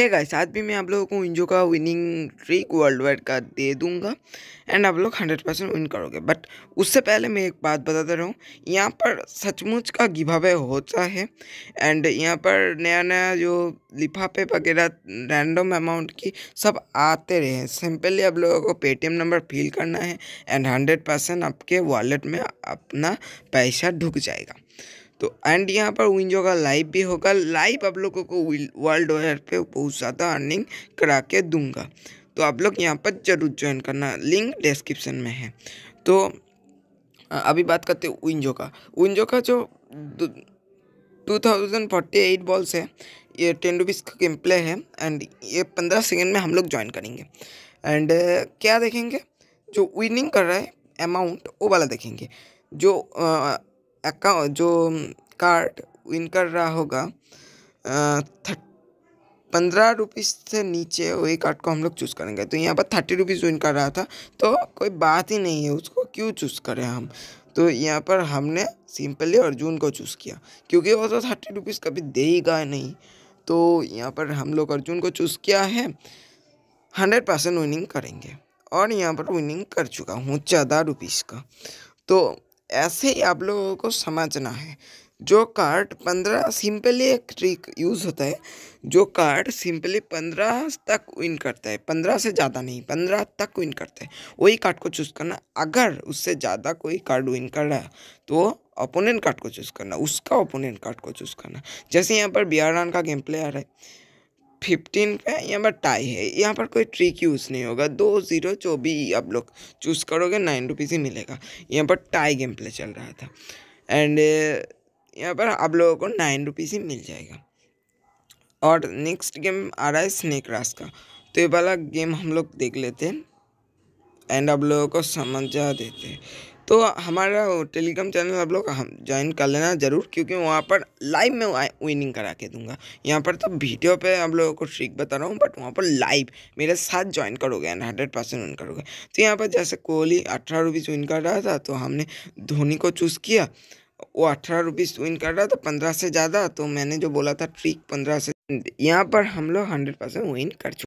है गाइस साथ भी मैं आप लोगों को इंजो का विनिंग ट्रिक वर्ल्ड वाइड का दे दूंगा एंड आप लोग हंड्रेड परसेंट विन करोगे बट उससे पहले मैं एक बात बता दे रहा हूँ यहाँ पर सचमुच का गिभावे होता है एंड यहाँ पर नया नया जो लिफाफे वगैरह रैंडम अमाउंट की सब आते रहे हैं सिंपली आप लोगों को पेटीएम नंबर फिल करना है एंड हंड्रेड परसेंट आपके वॉलेट में अपना पैसा ढुक जाएगा तो एंड यहाँ पर विंजो का लाइव भी होगा लाइव आप लोगों को वर्ल्ड वायर पे बहुत ज़्यादा अर्निंग करा के दूंगा तो आप लोग यहाँ पर जरूर ज्वाइन करना लिंक डिस्क्रिप्शन में है तो अभी बात करते हैं विंजो का विंजो का जो two thousand forty eight balls है ये टेन रुपीज़ का गेम प्ले है एंड ये पंद्रह सेकेंड में हम लोग ज्वाइन करेंगे एंड क्या देखेंगे जो विनिंग कर रहा है अमाउंट वो वाला देखेंगे जो अकाउंट जो कार्ड विन कर रहा होगा पंद्रह रुपीज़ से नीचे वही कार्ड को हम लोग चूज़ करेंगे तो यहाँ पर थर्टी रुपीज़ विन कर रहा था तो कोई बात ही नहीं है उसको क्यों चूज़ करें हम तो यहाँ पर हमने सिंपली अर्जुन को चूज़ किया क्योंकि वो तो थर्टी रुपीज़ कभी देगा नहीं तो यहाँ पर हम लोग अर्जुन को चूज़ किया है हंड्रेड परसेंट विनिंग करेंगे और यहाँ पर विनिंग कर चुका हूँ चौदह रुपीज़ का तो ऐसे ही आप लोगों को समझना है जो कार्ड पंद्रह सिंपली एक ट्रिक यूज़ होता है जो कार्ड सिंपली पंद्रह तक विन करता है पंद्रह से ज़्यादा नहीं पंद्रह तक विन करता है वही कार्ड को चूज़ करना अगर उससे ज़्यादा कोई कार्ड विन कर रहा है तो ओपोनेंट कार्ड को चूज़ करना उसका ओपोनेंट कार्ड को चूज़ करना जैसे यहाँ पर बिहार का गेम प्लेयर है फिफ्टीन का यहाँ पर टाई है यहाँ पर कोई ट्रिक यूज़ नहीं होगा दो ज़ीरो जो भी आप लोग चूज़ करोगे नाइन रुपीज़ ही मिलेगा यहाँ पर टाई गेम प्ले चल रहा था एंड uh, यहाँ पर आप लोगों को नाइन रुपीज़ ही मिल जाएगा और नेक्स्ट गेम आ रहा है स्नेक रास का तो ये वाला गेम हम लोग देख लेते हैं एंड आप लोगों को समझा देते हैं तो हमारा टेलीग्राम चैनल आप लोग हम ज्वाइन कर लेना ज़रूर क्योंकि वहाँ पर लाइव में विनिंग करा के दूंगा यहाँ पर तो वीडियो पे आप लोगों को ट्रिक बता रहा हूँ बट वहाँ पर लाइव मेरे साथ ज्वाइन करोगे एंड हंड्रेड परसेंट विन करोगे तो यहाँ पर जैसे कोहली अठारह रुपीज़ विन कर रहा था तो हमने धोनी को चूज़ किया वो अठारह रुपीज़ विन कर रहा था पंद्रह से ज़्यादा तो मैंने जो बोला था ट्रिक पंद्रह से यहाँ पर हम लोग हंड्रेड परसेंट विन कर चुके